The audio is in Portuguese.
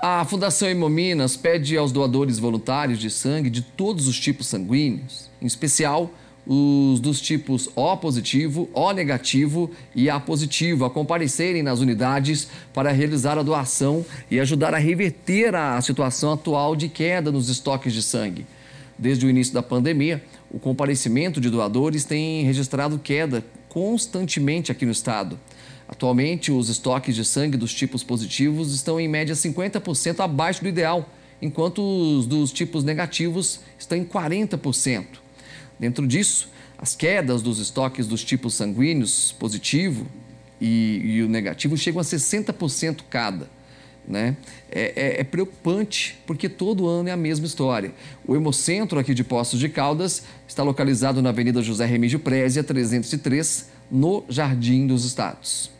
A Fundação Hemominas pede aos doadores voluntários de sangue de todos os tipos sanguíneos, em especial os dos tipos O positivo, O negativo e A positivo, a comparecerem nas unidades para realizar a doação e ajudar a reverter a situação atual de queda nos estoques de sangue. Desde o início da pandemia, o comparecimento de doadores tem registrado queda constantemente aqui no estado. Atualmente, os estoques de sangue dos tipos positivos estão em média 50% abaixo do ideal, enquanto os dos tipos negativos estão em 40%. Dentro disso, as quedas dos estoques dos tipos sanguíneos positivo e, e o negativo chegam a 60% cada né? É, é, é, preocupante porque todo ano é a mesma história. O Hemocentro aqui de Poços de Caldas está localizado na Avenida José Remígio Prézia, 303, no Jardim dos Estados.